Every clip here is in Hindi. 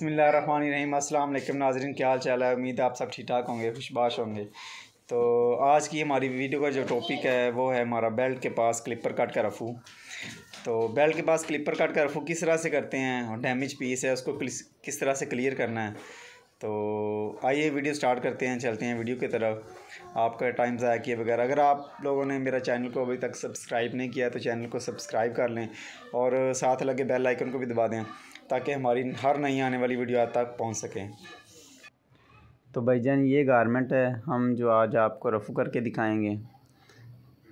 बसमीम अल्लाम नाजरन क्या हाल चाल है उम्मीद आप सब ठीक ठाक होंगे खुशबाश होंगे तो आज की हमारी वीडियो का जो टॉपिक है वो है हमारा बेल्ट के पास क्लिपर काट का रफू तो बेल्ट के पास क्लिपर काट का रफू किस तरह से करते हैं और डैमेज पीस है उसको किस तरह से क्लियर करना है तो आइए वीडियो स्टार्ट करते हैं चलते हैं वीडियो की तरफ आपका टाइम ज़ाया किए बगैर अगर आप लोगों ने मेरा चैनल को अभी तक सब्सक्राइब नहीं किया तो चैनल को सब्सक्राइब कर लें और साथ लगे बेल आइकन को भी दबा दें ताकि हमारी हर नई आने वाली वीडियो आप तक पहुँच सकें तो भाईजान ये गारमेंट है हम जो आज आपको रफू करके दिखाएँगे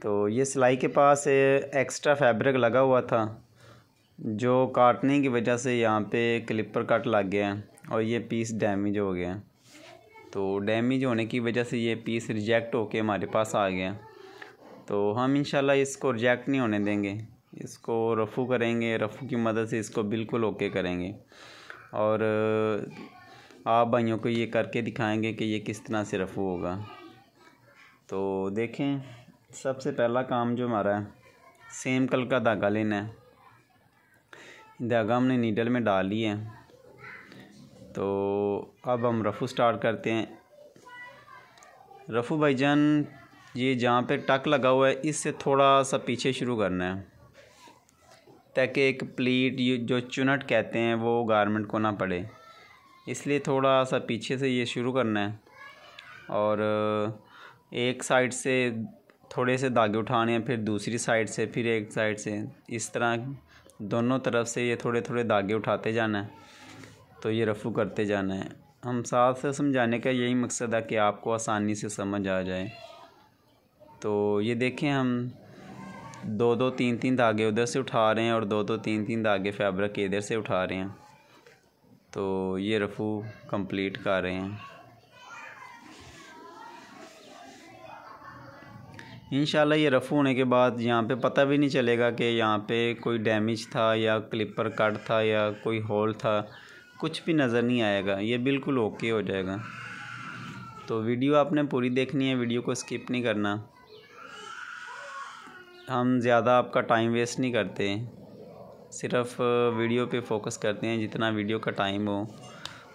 तो ये सिलाई के पास एक्स्ट्रा फैब्रिक लगा हुआ था जो काटने की वजह से यहाँ पे क्लिपर कट लग गया है और ये पीस डैमेज हो गया है तो डैमेज होने की वजह से ये पीस रिजेक्ट होके हमारे पास आ गया तो हम इंशाल्लाह इसको रिजेक्ट नहीं होने देंगे इसको रफ़ू करेंगे रफ़ू की मदद से इसको बिल्कुल ओके करेंगे और आप भाइयों को ये करके दिखाएंगे कि ये किस तरह से रफ़ू होगा तो देखें सबसे पहला काम जो हमारा है सेम कल का धागा लेना है धागा हमने नीडल में डाल ली है तो अब हम रफ़ू स्टार्ट करते हैं रफ़ू भाईजान ये जहाँ पे टक लगा हुआ है इससे थोड़ा सा पीछे शुरू करना है ताकि एक प्लीट ये जो चुनट कहते हैं वो गारमेंट को ना पड़े इसलिए थोड़ा सा पीछे से ये शुरू करना है और एक साइड से थोड़े से धागे उठाने हैं फिर दूसरी साइड से फिर एक साइड से इस तरह दोनों तरफ से ये थोड़े थोड़े धागे उठाते जाना है तो ये रफ़ू करते जाना है हम साथ से समझाने का यही मकसद है कि आपको आसानी से समझ आ जाए तो ये देखें हम दो दो तीन तीन धागे उधर से उठा रहे हैं और दो दो तीन तीन धागे फैब्रिक इधर से उठा रहे हैं तो ये रफ़ू कंप्लीट कर रहे हैं इन ये रफ़ होने के बाद यहाँ पे पता भी नहीं चलेगा कि यहाँ पे कोई डैमेज था या क्लिपर कट था या कोई होल था कुछ भी नज़र नहीं आएगा ये बिल्कुल ओके हो जाएगा तो वीडियो आपने पूरी देखनी है वीडियो को स्किप नहीं करना हम ज़्यादा आपका टाइम वेस्ट नहीं करते सिर्फ वीडियो पे फोकस करते हैं जितना वीडियो का टाइम हो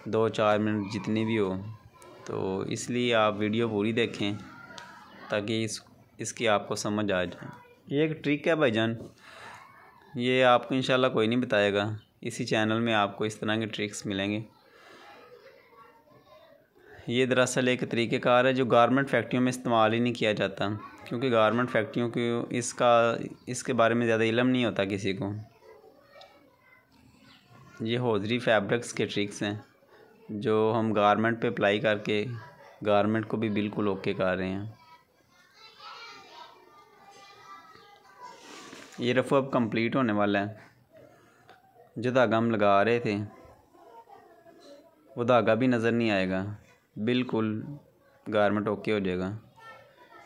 दो चार मिनट जितनी भी हो तो इसलिए आप वीडियो पूरी देखें ताकि इस इसकी आपको समझ आ जाए ये एक ट्रिक है भाईजान ये आपको इंशाल्लाह कोई नहीं बताएगा इसी चैनल में आपको इस तरह के ट्रिक्स मिलेंगे ये दरअसल एक तरीक़ेकार है जो गारमेंट फैक्ट्रियों में इस्तेमाल ही नहीं किया जाता क्योंकि गारमेंट फैक्ट्रियों को इसका इसके बारे में ज़्यादा इलम नहीं होता किसी को ये हौजरी फैब्रिक्स के ट्रिक्स हैं जो हम गारमेंट पे अप्लाई करके गारमेंट को भी बिल्कुल ओके कर रहे हैं ये रफो अब कंप्लीट होने वाला है जो धागा हम लगा रहे थे वो धागा भी नज़र नहीं आएगा बिल्कुल गारमेंट ओके हो जाएगा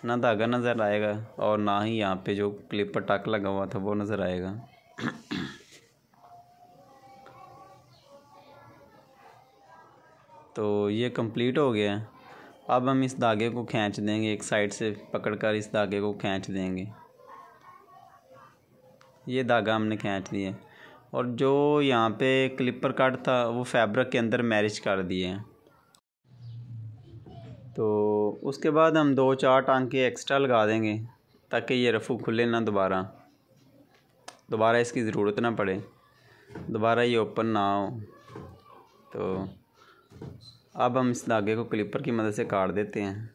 ना धागा नज़र आएगा और ना ही यहाँ पे जो क्लिप पर टक लगा हुआ था वो नज़र आएगा तो ये कंप्लीट हो गया अब हम इस धागे को खींच देंगे एक साइड से पकड़कर इस धागे को खींच देंगे ये धागा हमने खींच दिया और जो यहाँ पे क्लिपर काट था वो फैब्रिक के अंदर मैरिज कर दिए हैं तो उसके बाद हम दो चार टांके एक्स्ट्रा लगा देंगे ताकि ये रफ़ू खुले ना दोबारा दोबारा इसकी ज़रूरत ना पड़े दोबारा ये ओपन ना हो तो अब हम इस धागे को क्लिपर की मदद से काट देते हैं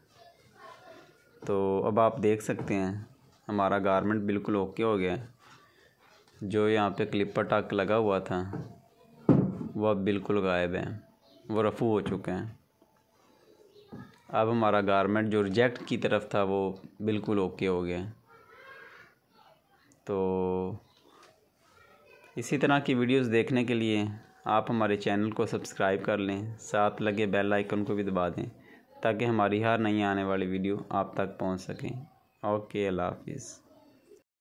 तो अब आप देख सकते हैं हमारा गारमेंट बिल्कुल ओके हो गया है जो यहाँ पे क्लिपर टाक लगा हुआ था वह अब बिल्कुल गायब है वो रफू हो चुके हैं अब हमारा गारमेंट जो रिजेक्ट की तरफ था वो बिल्कुल ओके हो गया तो इसी तरह की वीडियोस देखने के लिए आप हमारे चैनल को सब्सक्राइब कर लें साथ लगे बेल आइकन को भी दबा दें ताकि हमारी हर नई आने वाली वीडियो आप तक पहुंच सकें ओके अल्लाह हाफिज़